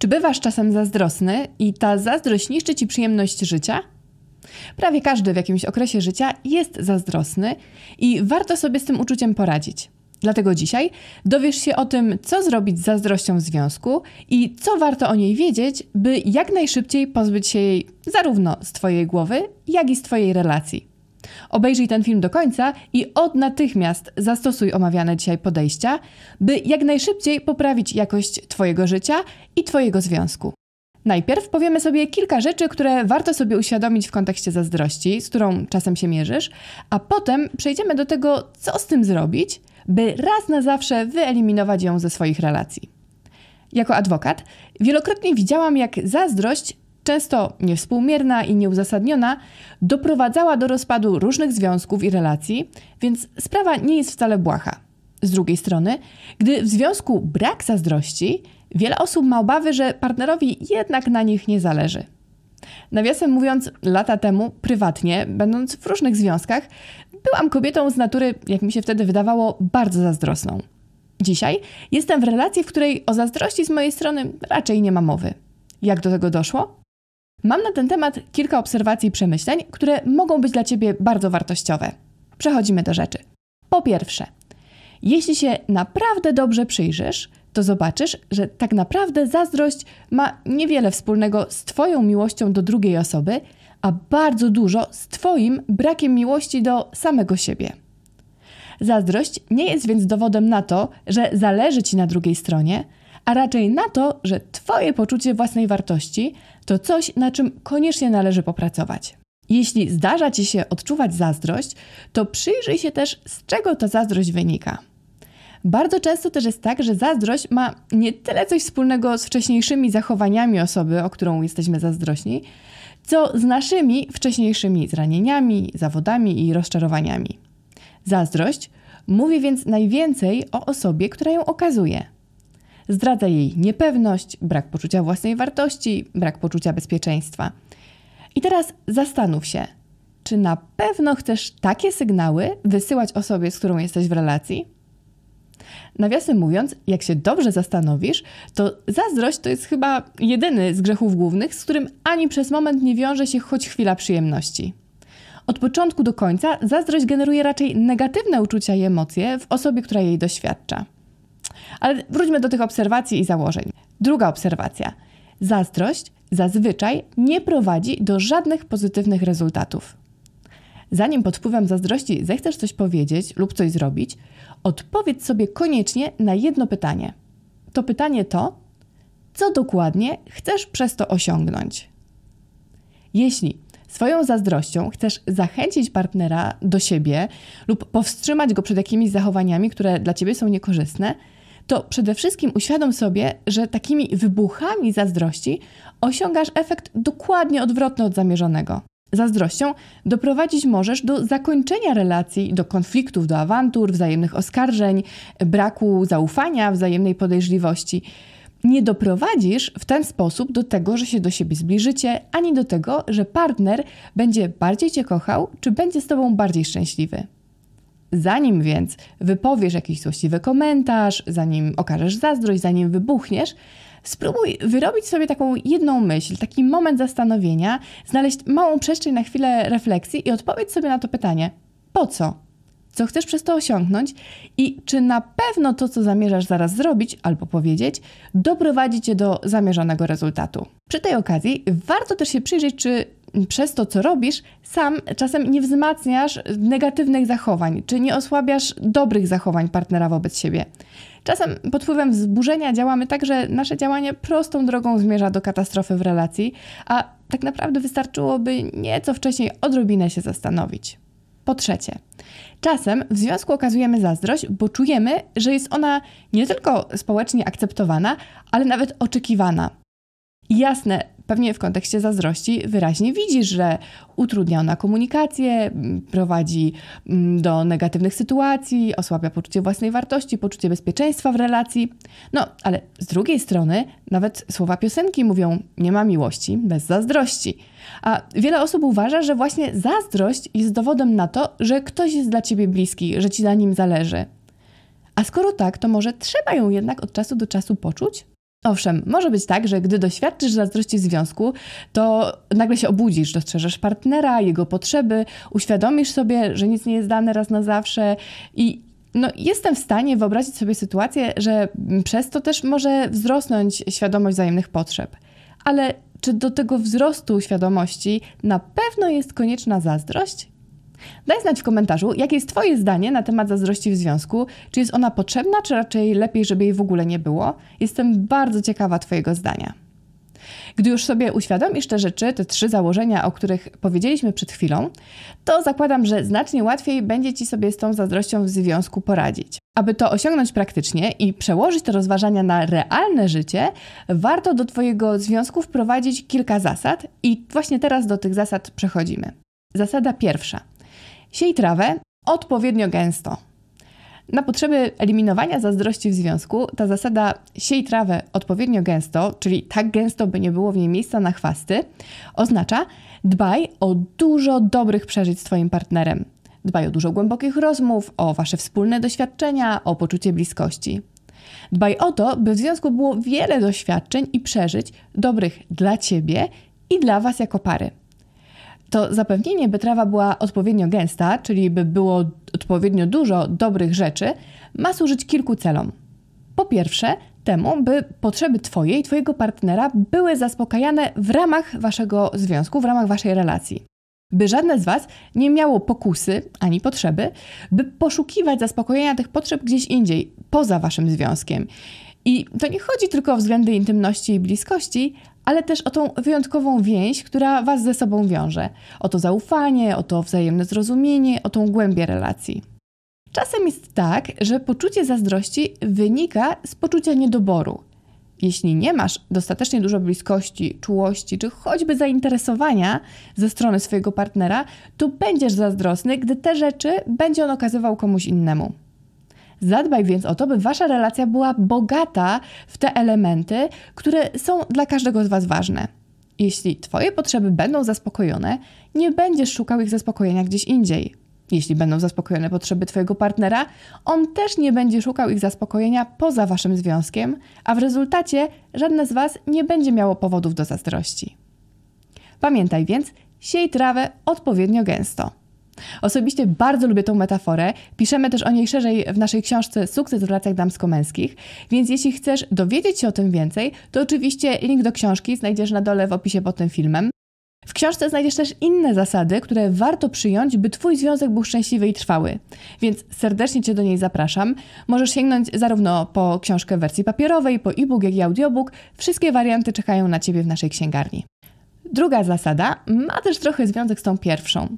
Czy bywasz czasem zazdrosny i ta zazdrość niszczy ci przyjemność życia? Prawie każdy w jakimś okresie życia jest zazdrosny i warto sobie z tym uczuciem poradzić. Dlatego dzisiaj dowiesz się o tym, co zrobić z zazdrością w związku i co warto o niej wiedzieć, by jak najszybciej pozbyć się jej zarówno z Twojej głowy, jak i z Twojej relacji. Obejrzyj ten film do końca i od natychmiast zastosuj omawiane dzisiaj podejścia, by jak najszybciej poprawić jakość Twojego życia i Twojego związku. Najpierw powiemy sobie kilka rzeczy, które warto sobie uświadomić w kontekście zazdrości, z którą czasem się mierzysz, a potem przejdziemy do tego, co z tym zrobić, by raz na zawsze wyeliminować ją ze swoich relacji. Jako adwokat wielokrotnie widziałam, jak zazdrość często niewspółmierna i nieuzasadniona, doprowadzała do rozpadu różnych związków i relacji, więc sprawa nie jest wcale błaha. Z drugiej strony, gdy w związku brak zazdrości, wiele osób ma obawy, że partnerowi jednak na nich nie zależy. Nawiasem mówiąc, lata temu, prywatnie, będąc w różnych związkach, byłam kobietą z natury, jak mi się wtedy wydawało, bardzo zazdrosną. Dzisiaj jestem w relacji, w której o zazdrości z mojej strony raczej nie ma mowy. Jak do tego doszło? Mam na ten temat kilka obserwacji i przemyśleń, które mogą być dla Ciebie bardzo wartościowe. Przechodzimy do rzeczy. Po pierwsze, jeśli się naprawdę dobrze przyjrzysz, to zobaczysz, że tak naprawdę zazdrość ma niewiele wspólnego z Twoją miłością do drugiej osoby, a bardzo dużo z Twoim brakiem miłości do samego siebie. Zazdrość nie jest więc dowodem na to, że zależy Ci na drugiej stronie, a raczej na to, że Twoje poczucie własnej wartości to coś, na czym koniecznie należy popracować. Jeśli zdarza Ci się odczuwać zazdrość, to przyjrzyj się też, z czego ta zazdrość wynika. Bardzo często też jest tak, że zazdrość ma nie tyle coś wspólnego z wcześniejszymi zachowaniami osoby, o którą jesteśmy zazdrośni, co z naszymi wcześniejszymi zranieniami, zawodami i rozczarowaniami. Zazdrość mówi więc najwięcej o osobie, która ją okazuje – Zdradza jej niepewność, brak poczucia własnej wartości, brak poczucia bezpieczeństwa. I teraz zastanów się, czy na pewno chcesz takie sygnały wysyłać osobie, z którą jesteś w relacji? Nawiasem mówiąc, jak się dobrze zastanowisz, to zazdrość to jest chyba jedyny z grzechów głównych, z którym ani przez moment nie wiąże się choć chwila przyjemności. Od początku do końca zazdrość generuje raczej negatywne uczucia i emocje w osobie, która jej doświadcza. Ale wróćmy do tych obserwacji i założeń. Druga obserwacja. Zazdrość zazwyczaj nie prowadzi do żadnych pozytywnych rezultatów. Zanim pod wpływem zazdrości zechcesz coś powiedzieć lub coś zrobić, odpowiedz sobie koniecznie na jedno pytanie. To pytanie to, co dokładnie chcesz przez to osiągnąć. Jeśli swoją zazdrością chcesz zachęcić partnera do siebie lub powstrzymać go przed jakimiś zachowaniami, które dla ciebie są niekorzystne, to przede wszystkim uświadom sobie, że takimi wybuchami zazdrości osiągasz efekt dokładnie odwrotny od zamierzonego. Zazdrością doprowadzić możesz do zakończenia relacji, do konfliktów, do awantur, wzajemnych oskarżeń, braku zaufania, wzajemnej podejrzliwości. Nie doprowadzisz w ten sposób do tego, że się do siebie zbliżycie, ani do tego, że partner będzie bardziej cię kochał, czy będzie z tobą bardziej szczęśliwy. Zanim więc wypowiesz jakiś złośliwy komentarz, zanim okażesz zazdrość, zanim wybuchniesz, spróbuj wyrobić sobie taką jedną myśl, taki moment zastanowienia, znaleźć małą przestrzeń na chwilę refleksji i odpowiedz sobie na to pytanie: po co? Co chcesz przez to osiągnąć i czy na pewno to, co zamierzasz zaraz zrobić albo powiedzieć, doprowadzi cię do zamierzonego rezultatu? Przy tej okazji warto też się przyjrzeć, czy przez to, co robisz, sam czasem nie wzmacniasz negatywnych zachowań, czy nie osłabiasz dobrych zachowań partnera wobec siebie. Czasem pod wpływem wzburzenia działamy tak, że nasze działanie prostą drogą zmierza do katastrofy w relacji, a tak naprawdę wystarczyłoby nieco wcześniej odrobinę się zastanowić. Po trzecie, czasem w związku okazujemy zazdrość, bo czujemy, że jest ona nie tylko społecznie akceptowana, ale nawet oczekiwana. Jasne, pewnie w kontekście zazdrości wyraźnie widzi, że utrudnia ona komunikację, mm, prowadzi mm, do negatywnych sytuacji, osłabia poczucie własnej wartości, poczucie bezpieczeństwa w relacji. No, ale z drugiej strony nawet słowa piosenki mówią nie ma miłości bez zazdrości. A wiele osób uważa, że właśnie zazdrość jest dowodem na to, że ktoś jest dla ciebie bliski, że ci na nim zależy. A skoro tak, to może trzeba ją jednak od czasu do czasu poczuć? Owszem, może być tak, że gdy doświadczysz zazdrości w związku, to nagle się obudzisz, dostrzeżesz partnera, jego potrzeby, uświadomisz sobie, że nic nie jest dane raz na zawsze i no, jestem w stanie wyobrazić sobie sytuację, że przez to też może wzrosnąć świadomość wzajemnych potrzeb. Ale czy do tego wzrostu świadomości na pewno jest konieczna zazdrość? Daj znać w komentarzu, jakie jest Twoje zdanie na temat zazdrości w związku. Czy jest ona potrzebna, czy raczej lepiej, żeby jej w ogóle nie było? Jestem bardzo ciekawa Twojego zdania. Gdy już sobie uświadomisz te rzeczy, te trzy założenia, o których powiedzieliśmy przed chwilą, to zakładam, że znacznie łatwiej będzie ci sobie z tą zazdrością w związku poradzić. Aby to osiągnąć praktycznie i przełożyć te rozważania na realne życie, warto do Twojego związku wprowadzić kilka zasad, i właśnie teraz do tych zasad przechodzimy. Zasada pierwsza. Siej trawę odpowiednio gęsto. Na potrzeby eliminowania zazdrości w związku ta zasada siej trawę odpowiednio gęsto, czyli tak gęsto, by nie było w niej miejsca na chwasty, oznacza dbaj o dużo dobrych przeżyć z Twoim partnerem. Dbaj o dużo głębokich rozmów, o Wasze wspólne doświadczenia, o poczucie bliskości. Dbaj o to, by w związku było wiele doświadczeń i przeżyć dobrych dla Ciebie i dla Was jako pary to zapewnienie, by trawa była odpowiednio gęsta, czyli by było odpowiednio dużo dobrych rzeczy, ma służyć kilku celom. Po pierwsze, temu, by potrzeby Twoje i Twojego partnera były zaspokajane w ramach Waszego związku, w ramach Waszej relacji. By żadne z Was nie miało pokusy ani potrzeby, by poszukiwać zaspokojenia tych potrzeb gdzieś indziej, poza Waszym związkiem. I to nie chodzi tylko o względy intymności i bliskości, ale też o tą wyjątkową więź, która Was ze sobą wiąże, o to zaufanie, o to wzajemne zrozumienie, o tą głębię relacji. Czasem jest tak, że poczucie zazdrości wynika z poczucia niedoboru. Jeśli nie masz dostatecznie dużo bliskości, czułości czy choćby zainteresowania ze strony swojego partnera, to będziesz zazdrosny, gdy te rzeczy będzie on okazywał komuś innemu. Zadbaj więc o to, by wasza relacja była bogata w te elementy, które są dla każdego z was ważne. Jeśli twoje potrzeby będą zaspokojone, nie będziesz szukał ich zaspokojenia gdzieś indziej. Jeśli będą zaspokojone potrzeby twojego partnera, on też nie będzie szukał ich zaspokojenia poza waszym związkiem, a w rezultacie żadne z was nie będzie miało powodów do zazdrości. Pamiętaj więc, siej trawę odpowiednio gęsto. Osobiście bardzo lubię tą metaforę, piszemy też o niej szerzej w naszej książce Sukces w relacjach damsko-męskich, więc jeśli chcesz dowiedzieć się o tym więcej, to oczywiście link do książki znajdziesz na dole w opisie pod tym filmem. W książce znajdziesz też inne zasady, które warto przyjąć, by Twój związek był szczęśliwy i trwały. Więc serdecznie Cię do niej zapraszam. Możesz sięgnąć zarówno po książkę w wersji papierowej, po e-book, jak i audiobook. Wszystkie warianty czekają na Ciebie w naszej księgarni. Druga zasada ma też trochę związek z tą pierwszą.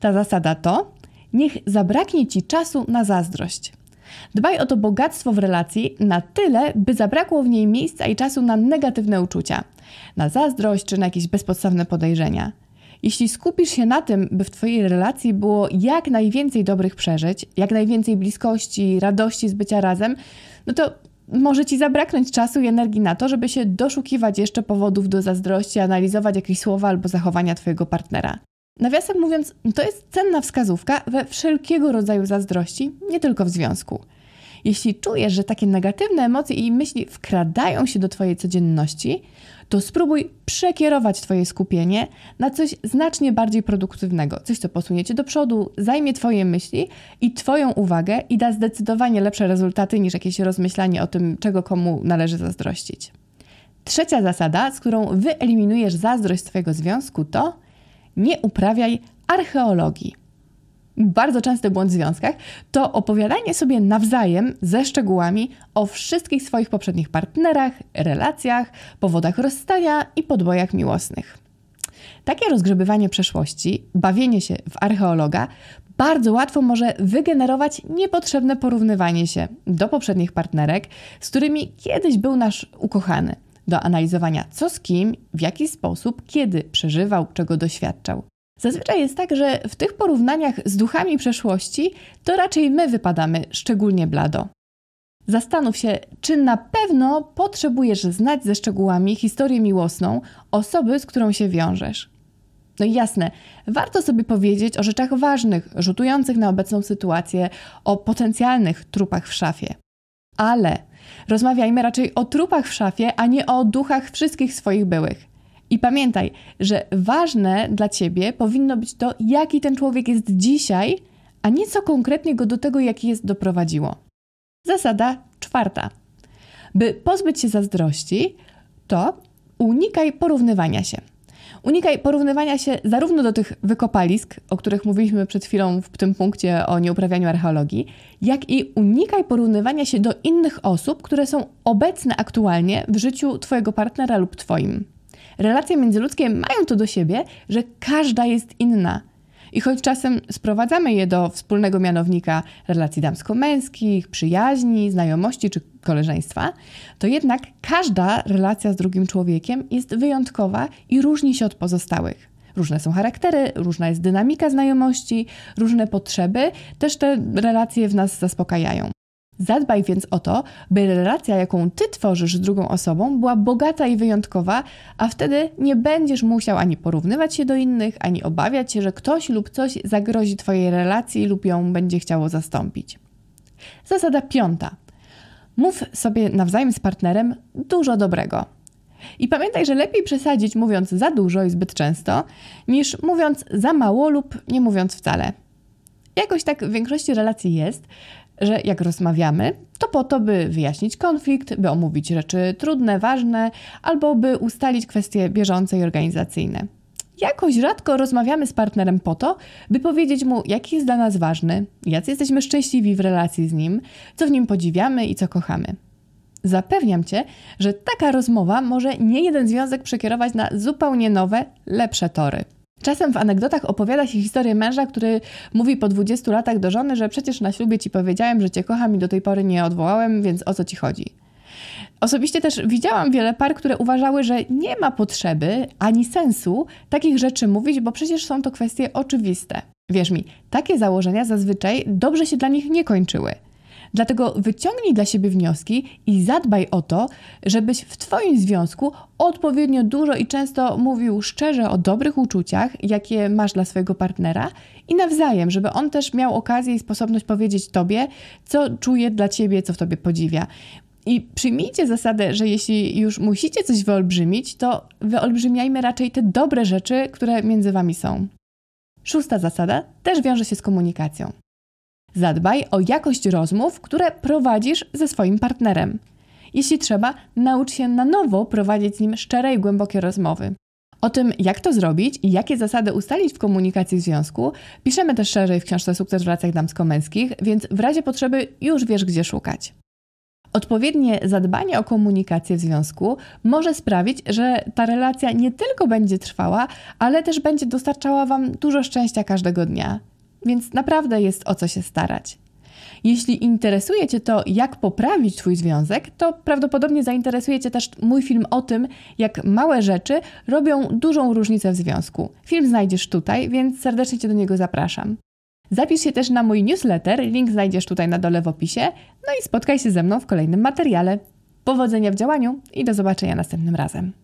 Ta zasada to: niech zabraknie ci czasu na zazdrość. Dbaj o to bogactwo w relacji na tyle, by zabrakło w niej miejsca i czasu na negatywne uczucia, na zazdrość czy na jakieś bezpodstawne podejrzenia. Jeśli skupisz się na tym, by w Twojej relacji było jak najwięcej dobrych przeżyć, jak najwięcej bliskości, radości z bycia razem, no to może ci zabraknąć czasu i energii na to, żeby się doszukiwać jeszcze powodów do zazdrości, analizować jakieś słowa albo zachowania twojego partnera. Nawiasem mówiąc, to jest cenna wskazówka we wszelkiego rodzaju zazdrości, nie tylko w związku. Jeśli czujesz, że takie negatywne emocje i myśli wkradają się do Twojej codzienności, to spróbuj przekierować Twoje skupienie na coś znacznie bardziej produktywnego, coś, co posunie Cię do przodu, zajmie Twoje myśli i Twoją uwagę i da zdecydowanie lepsze rezultaty niż jakieś rozmyślanie o tym, czego komu należy zazdrościć. Trzecia zasada, z którą wyeliminujesz zazdrość swojego związku, to nie uprawiaj archeologii bardzo częsty błąd w związkach, to opowiadanie sobie nawzajem ze szczegółami o wszystkich swoich poprzednich partnerach, relacjach, powodach rozstania i podbojach miłosnych. Takie rozgrzebywanie przeszłości, bawienie się w archeologa, bardzo łatwo może wygenerować niepotrzebne porównywanie się do poprzednich partnerek, z którymi kiedyś był nasz ukochany, do analizowania co z kim, w jaki sposób, kiedy przeżywał, czego doświadczał. Zazwyczaj jest tak, że w tych porównaniach z duchami przeszłości to raczej my wypadamy szczególnie blado. Zastanów się, czy na pewno potrzebujesz znać ze szczegółami historię miłosną osoby, z którą się wiążesz. No i jasne, warto sobie powiedzieć o rzeczach ważnych, rzutujących na obecną sytuację, o potencjalnych trupach w szafie. Ale rozmawiajmy raczej o trupach w szafie, a nie o duchach wszystkich swoich byłych. I pamiętaj, że ważne dla ciebie powinno być to, jaki ten człowiek jest dzisiaj, a nie co konkretnie go do tego, jaki jest, doprowadziło. Zasada czwarta. By pozbyć się zazdrości, to unikaj porównywania się. Unikaj porównywania się zarówno do tych wykopalisk, o których mówiliśmy przed chwilą w tym punkcie o nieuprawianiu archeologii, jak i unikaj porównywania się do innych osób, które są obecne aktualnie w życiu Twojego partnera lub Twoim. Relacje międzyludzkie mają to do siebie, że każda jest inna. I choć czasem sprowadzamy je do wspólnego mianownika relacji damsko-męskich, przyjaźni, znajomości czy koleżeństwa, to jednak każda relacja z drugim człowiekiem jest wyjątkowa i różni się od pozostałych. Różne są charaktery, różna jest dynamika znajomości, różne potrzeby też te relacje w nas zaspokajają. Zadbaj więc o to, by relacja, jaką ty tworzysz z drugą osobą, była bogata i wyjątkowa, a wtedy nie będziesz musiał ani porównywać się do innych, ani obawiać się, że ktoś lub coś zagrozi twojej relacji lub ją będzie chciało zastąpić. Zasada piąta. Mów sobie nawzajem z partnerem dużo dobrego. I pamiętaj, że lepiej przesadzić mówiąc za dużo i zbyt często, niż mówiąc za mało lub nie mówiąc wcale. Jakoś tak w większości relacji jest, że jak rozmawiamy, to po to, by wyjaśnić konflikt, by omówić rzeczy trudne, ważne, albo by ustalić kwestie bieżące i organizacyjne. Jakoś rzadko rozmawiamy z partnerem po to, by powiedzieć mu, jaki jest dla nas ważny, jacy jesteśmy szczęśliwi w relacji z nim, co w nim podziwiamy i co kochamy. Zapewniam cię, że taka rozmowa może nie jeden związek przekierować na zupełnie nowe, lepsze tory. Czasem w anegdotach opowiada się historię męża, który mówi po 20 latach do żony, że przecież na ślubie ci powiedziałem, że cię kocham i do tej pory nie odwołałem, więc o co ci chodzi? Osobiście też widziałam wiele par, które uważały, że nie ma potrzeby ani sensu takich rzeczy mówić, bo przecież są to kwestie oczywiste. Wierz mi, takie założenia zazwyczaj dobrze się dla nich nie kończyły. Dlatego wyciągnij dla siebie wnioski i zadbaj o to, żebyś w Twoim związku odpowiednio dużo i często mówił szczerze o dobrych uczuciach, jakie masz dla swojego partnera i nawzajem, żeby on też miał okazję i sposobność powiedzieć Tobie, co czuje dla Ciebie, co w Tobie podziwia. I przyjmijcie zasadę, że jeśli już musicie coś wyolbrzymić, to wyolbrzymiajmy raczej te dobre rzeczy, które między Wami są. Szósta zasada też wiąże się z komunikacją. Zadbaj o jakość rozmów, które prowadzisz ze swoim partnerem. Jeśli trzeba, naucz się na nowo prowadzić z nim szczere i głębokie rozmowy. O tym, jak to zrobić i jakie zasady ustalić w komunikacji w związku, piszemy też szerzej w książce Sukces w relacjach damsko-męskich, więc w razie potrzeby już wiesz, gdzie szukać. Odpowiednie zadbanie o komunikację w związku może sprawić, że ta relacja nie tylko będzie trwała, ale też będzie dostarczała Wam dużo szczęścia każdego dnia więc naprawdę jest o co się starać. Jeśli interesuje Cię to, jak poprawić Twój związek, to prawdopodobnie zainteresuje Cię też mój film o tym, jak małe rzeczy robią dużą różnicę w związku. Film znajdziesz tutaj, więc serdecznie Cię do niego zapraszam. Zapisz się też na mój newsletter, link znajdziesz tutaj na dole w opisie, no i spotkaj się ze mną w kolejnym materiale. Powodzenia w działaniu i do zobaczenia następnym razem.